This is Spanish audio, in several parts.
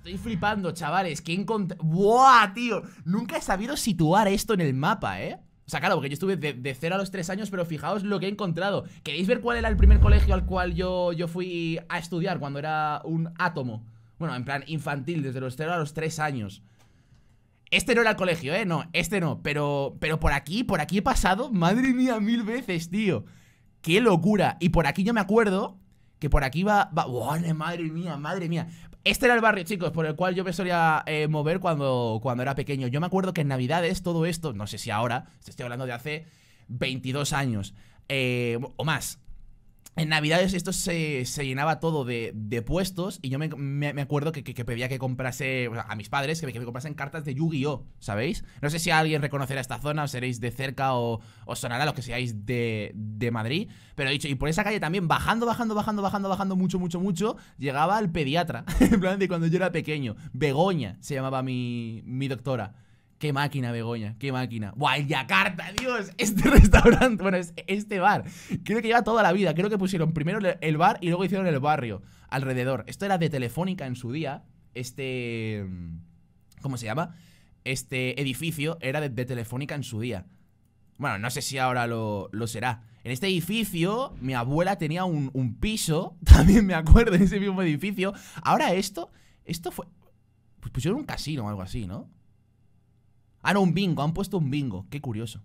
Estoy flipando, chavales. Que encontré. ¡Buah, tío! Nunca he sabido situar esto en el mapa, ¿eh? O sea, claro, porque yo estuve de, 0 a los 3 años, pero fijaos lo que he encontrado. ¿Queréis ver cuál era el primer colegio al cual yo, yo fui a estudiar cuando era un átomo? Bueno, en plan infantil, desde los 0 a los 3 años. Este no era el colegio, ¿eh? No, este no. Pero, pero por aquí, por aquí he pasado, madre mía, mil veces, tío. ¡Qué locura! Y por aquí yo me acuerdo que por aquí va... va madre mía, madre mía! Este era el barrio, chicos, por el cual yo me solía eh, mover cuando, cuando era pequeño. Yo me acuerdo que en Navidades todo esto, no sé si ahora, estoy hablando de hace 22 años eh, o más, en Navidades esto se, llenaba todo de, puestos y yo me, acuerdo que, pedía que comprase o sea, a mis padres que me, que comprasen cartas de Yu-Gi-Oh, ¿sabéis? No sé si alguien reconocerá esta zona, o seréis de cerca o os sonará los que seáis de, de Madrid, pero he dicho, y por esa calle también, bajando, bajando, bajando, bajando, bajando mucho, mucho, mucho, llegaba al pediatra, en plan de cuando yo era pequeño, Begoña se llamaba mi, mi doctora. Qué máquina, Begoña, qué máquina. ¡Buah, el Yakarta, Dios! Este restaurante, bueno, este bar. Creo que lleva toda la vida. Creo que pusieron primero el bar y luego hicieron el barrio alrededor. Esto era de Telefónica en su día. Este. Mm, ¿Cómo se llama? Este edificio era de, Telefónica en su día. Bueno, no sé si ahora lo, será. En este edificio, mi abuela tenía un, piso. También me acuerdo De ese mismo edificio. Ahora esto. Esto fue. Pues pusieron un casino o algo así, ¿no? Ah, un bingo, han puesto un bingo. Qué curioso.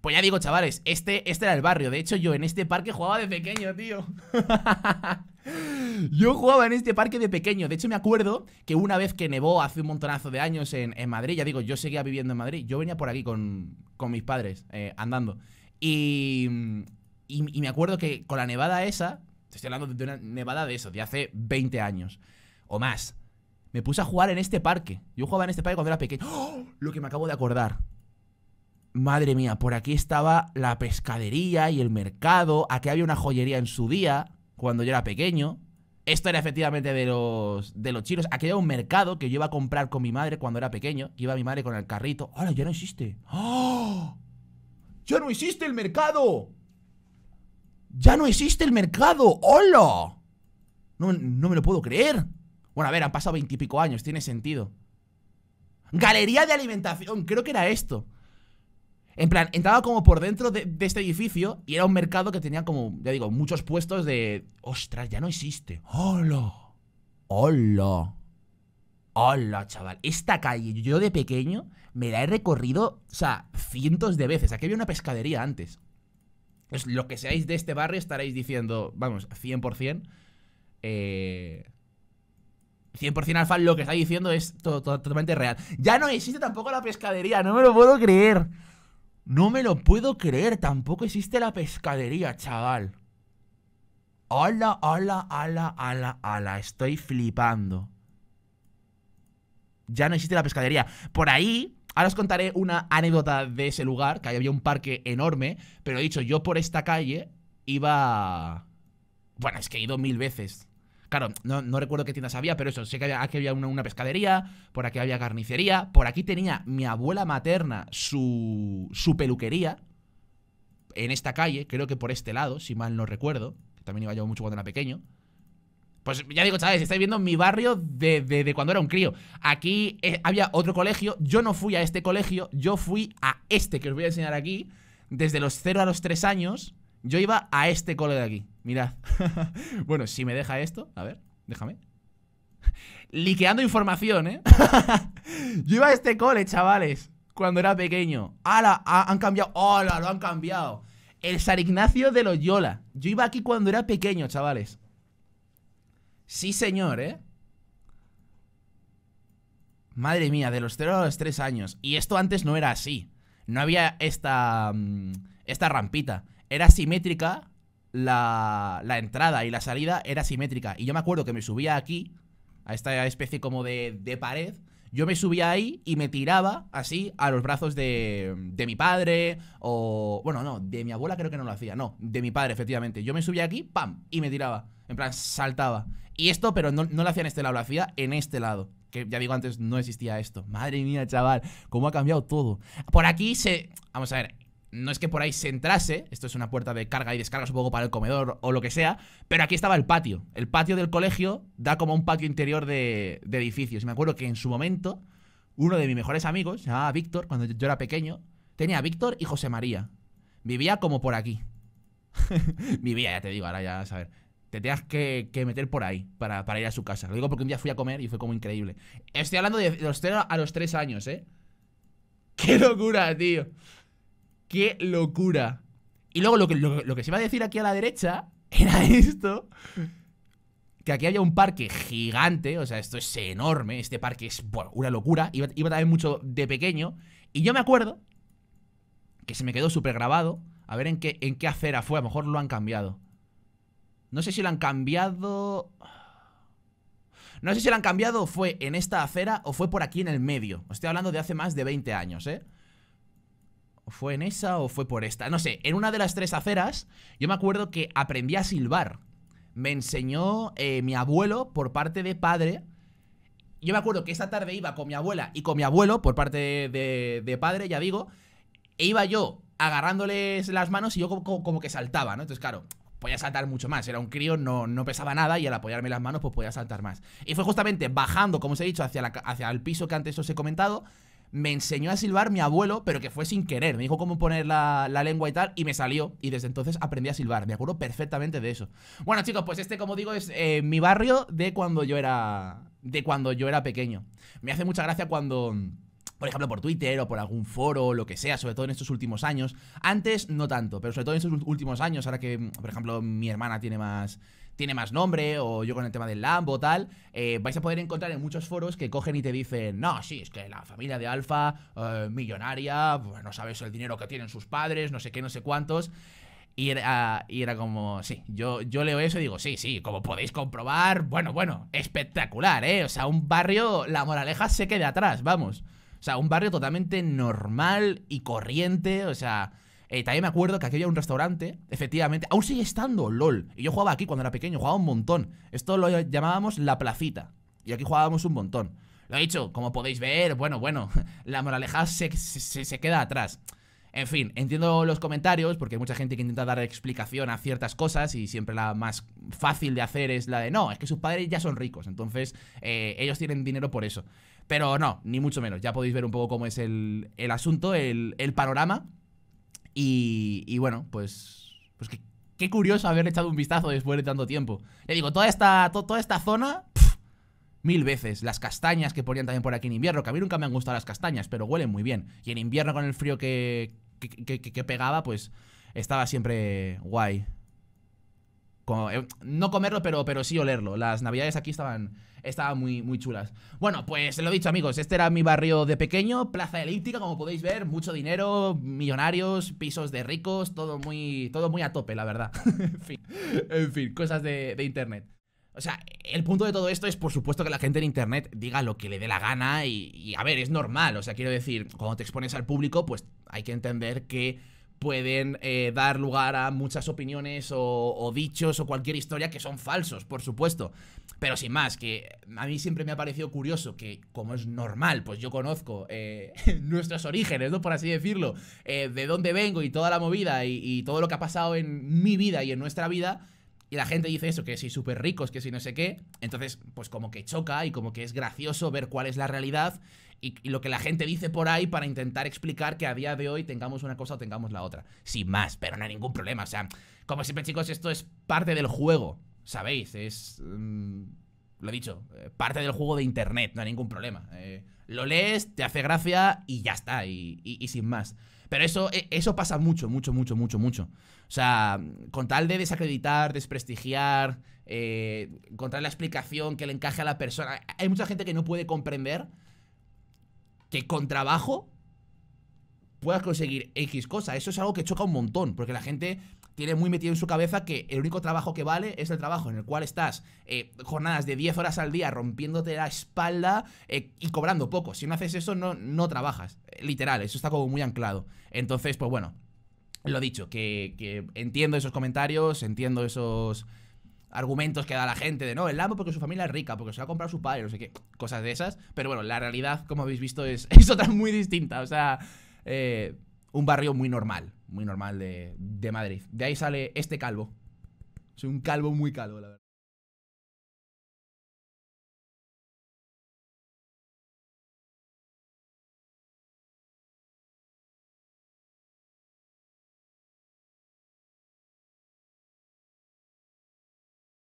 Pues ya digo, chavales, este, este era el barrio. De hecho, yo en este parque jugaba de pequeño, tío. yo jugaba en este parque de pequeño. De hecho, me acuerdo que una vez que nevó hace un montonazo de años en, Madrid, ya digo, yo seguía viviendo en Madrid. Yo venía por aquí con, mis padres, eh, andando. Y, y, y, me acuerdo que con la nevada esa, te estoy hablando de una nevada de eso, de hace 20 años o más. Me puse a jugar en este parque. Yo jugaba en este parque cuando era pequeño. ¡Oh! Lo que me acabo de acordar. Madre mía, por aquí estaba la pescadería y el mercado. Aquí había una joyería en su día, cuando yo era pequeño. Esto era efectivamente de los, de los chinos. Aquí había un mercado que yo iba a comprar con mi madre cuando era pequeño. Iba mi madre con el carrito. ¡Ahora ya no existe! ¡Oh! ¡Ya no existe el mercado! ¡Ya no existe el mercado! ¡Hola! No, no me lo puedo creer. Bueno, a ver, han pasado veintipico años, tiene sentido. Galería de alimentación, creo que era esto. En plan, entraba como por dentro de, este edificio y era un mercado que tenía como, ya digo, muchos puestos de... Ostras, ya no existe. Hola. Hola. Hola, chaval. Esta calle, yo de pequeño me la he recorrido, o sea, cientos de veces. Aquí había una pescadería antes. Pues lo que seáis de este barrio estaréis diciendo, vamos, 100%. Eh 100% alfa, lo que está diciendo es totalmente real. Ya no existe tampoco la pescadería, no me lo puedo creer. No me lo puedo creer, tampoco existe la pescadería, chaval. Hola, hola, hola, hola, hola, estoy flipando. Ya no existe la pescadería. Por ahí, ahora os contaré una anécdota de ese lugar, que había un parque enorme, pero he dicho, yo por esta calle iba... Bueno, es que he ido mil veces Claro, no, recuerdo qué tiendas había, pero eso, sé que había, aquí había una, pescadería, por aquí había carnicería, por aquí tenía mi abuela materna su, su peluquería, en esta calle, creo que por este lado, si mal no recuerdo, que también iba yo mucho cuando era pequeño. Pues ya digo, ¿sabes? estáis viendo mi barrio de, cuando era un crío. Aquí eh, había otro colegio, yo no fui a este colegio, yo fui a este que os voy a enseñar aquí, desde los 0 a los 3 años. Yo iba a este cole de aquí. Mirad. bueno, si me deja esto. A ver, déjame. Liqueando información, ¿eh? Yo iba a este cole, chavales. Cuando era pequeño. ¡Hala! Han cambiado. ¡Hala! Lo han cambiado. El San Ignacio de Loyola. Yo iba aquí cuando era pequeño, chavales. Sí, señor, ¿eh? Madre mía, de los 0 a los 3 años. Y esto antes no era así. No había esta. Mm, esta rampita era simétrica la, la, entrada y la salida era simétrica. Y yo me acuerdo que me subía aquí, a esta especie como de, de pared. Yo me subía ahí y me tiraba así a los brazos de, de, mi padre o... Bueno, no, de mi abuela creo que no lo hacía. No, de mi padre, efectivamente. Yo me subía aquí, ¡pam! Y me tiraba. En plan, saltaba. Y esto, pero no, no lo hacía en este lado, lo hacía en este lado. Que ya digo antes, no existía esto. Madre mía, chaval, cómo ha cambiado todo. Por aquí se... Vamos a ver, no es que por ahí se entrase, esto es una puerta de carga y descarga supongo para el comedor o lo que sea, pero aquí estaba el patio. El patio del colegio da como un patio interior de, edificios. Y me acuerdo que en su momento, uno de mis mejores amigos, se Víctor, cuando yo era pequeño, tenía a Víctor y José María. Vivía como por aquí. Vivía, ya te digo, ahora ya, a saber. Te tenías que, meter por ahí para, para, ir a su casa. Lo digo porque un día fui a comer y fue como increíble. Estoy hablando de los tres a los 3 años, ¿eh? ¡Qué locura, tío! ¡Qué locura! Y luego lo que, se iba a decir aquí a la derecha era esto. Que aquí había un parque gigante, o sea, esto es enorme, este parque es bueno, una locura, iba, a también mucho de pequeño, y yo me acuerdo que se me quedó súper grabado, a ver en qué, en qué acera fue, a lo mejor lo han cambiado. No sé si lo han cambiado... No sé si lo han cambiado fue en esta acera o fue por aquí en el medio. Estoy hablando de hace más de 20 años, ¿eh? fue en esa o fue por esta. No sé, en una de las tres aceras yo me acuerdo que aprendí a silbar. Me enseñó eh, mi abuelo por parte de padre. Yo me acuerdo que esa tarde iba con mi abuela y con mi abuelo por parte de, de padre, ya digo. E iba yo agarrándoles las manos y yo como, que saltaba, ¿no? Entonces, claro, podía saltar mucho más. Era un crío, no, no pesaba nada y al apoyarme las manos pues podía saltar más. Y fue justamente bajando, como os he dicho, hacia, la, hacia el piso que antes os he comentado me enseñó a silbar mi abuelo, pero que fue sin querer. Me dijo cómo poner la, lengua y tal, y me salió. Y desde entonces aprendí a silbar. Me acuerdo perfectamente de eso. Bueno, chicos, pues este, como digo, es eh, mi barrio de cuando yo era. De cuando yo era pequeño. Me hace mucha gracia cuando por ejemplo, por Twitter o por algún foro o lo que sea, sobre todo en estos últimos años. Antes no tanto, pero sobre todo en estos últimos años, ahora que, por ejemplo, mi hermana tiene más, tiene más nombre, o yo con el tema del Lambo, tal, eh, vais a poder encontrar en muchos foros que cogen y te dicen, no, sí, es que la familia de Alfa, eh, millonaria, pues, no sabes el dinero que tienen sus padres, no sé qué, no sé cuántos. Y era, como, sí, yo, yo leo eso y digo, sí, sí, como podéis comprobar, bueno, bueno, espectacular, ¿eh? O sea, un barrio, la moraleja se queda atrás, vamos. O sea, un barrio totalmente normal y corriente, o sea, eh, también me acuerdo que aquí había un restaurante, efectivamente, aún sigue estando, lol. Y yo jugaba aquí cuando era pequeño, jugaba un montón. Esto lo llamábamos la placita. Y aquí jugábamos un montón. Lo he dicho, como podéis ver, bueno, bueno, la moraleja se, queda atrás. En fin, entiendo los comentarios porque hay mucha gente que intenta dar explicación a ciertas cosas y siempre la más fácil de hacer es la de no, es que sus padres ya son ricos, entonces eh, ellos tienen dinero por eso. Pero no, ni mucho menos, ya podéis ver un poco cómo es el, asunto, el, el panorama. Y, bueno, pues, pues qué, curioso haberle echado un vistazo después de tanto tiempo. Le digo, toda esta, toda esta zona, mil veces. Las castañas que ponían también por aquí en invierno, que a mí nunca me han gustado las castañas, pero huelen muy bien. Y en invierno con el frío que, que pegaba, pues estaba siempre guay eh, no comerlo, pero, pero sí olerlo. Las navidades aquí estaban, estaban muy, muy chulas. Bueno, pues lo he dicho, amigos, este era mi barrio de pequeño, plaza elíptica, como podéis ver, mucho dinero, millonarios, pisos de ricos, todo muy, todo muy a tope, la verdad. en, fin, cosas de, internet. O sea, el punto de todo esto es, por supuesto, que la gente en internet diga lo que le dé la gana y, y a ver, es normal. O sea, quiero decir, cuando te expones al público, pues hay que entender que pueden eh, dar lugar a muchas opiniones o, dichos o cualquier historia que son falsos, por supuesto. Pero sin más, que a mí siempre me ha parecido curioso que, como es normal, pues yo conozco eh, nuestros orígenes, ¿no? Por así decirlo, eh, de dónde vengo y toda la movida y, y todo lo que ha pasado en mi vida y en nuestra vida. Y la gente dice eso, que si súper ricos, que si no sé qué. Entonces, pues como que choca y como que es gracioso ver cuál es la realidad y, lo que la gente dice por ahí para intentar explicar que a día de hoy tengamos una cosa o tengamos la otra. Sin más, pero no hay ningún problema. O sea, como siempre chicos, esto es parte del juego, ¿sabéis? Es... Mm, lo he dicho, eh, parte del juego de internet, no hay ningún problema. Eh, lo lees, te hace gracia y ya está, y, sin más. Pero eso, e, eso pasa mucho, mucho, mucho, mucho, mucho. O sea, con tal de desacreditar, desprestigiar, encontrar eh, la explicación que le encaje a la persona. Hay mucha gente que no puede comprender que con trabajo puedas conseguir X cosa. Eso es algo que choca un montón, porque la gente tiene muy metido en su cabeza que el único trabajo que vale es el trabajo en el cual estás eh, jornadas de 10 horas al día rompiéndote la espalda eh, y cobrando poco. Si no haces eso, no, no trabajas. Eh, literal, eso está como muy anclado. Entonces, pues bueno, lo dicho, que entiendo esos comentarios, entiendo esos argumentos que da la gente de no, el amo porque su familia es rica, porque se lo ha comprado su padre, no sé qué, cosas de esas. Pero bueno, la realidad, como habéis visto, es, es otra muy distinta. O sea, eh, un barrio muy normal, muy normal de, de Madrid. De ahí sale este calvo. Soy un calvo muy calvo, la verdad.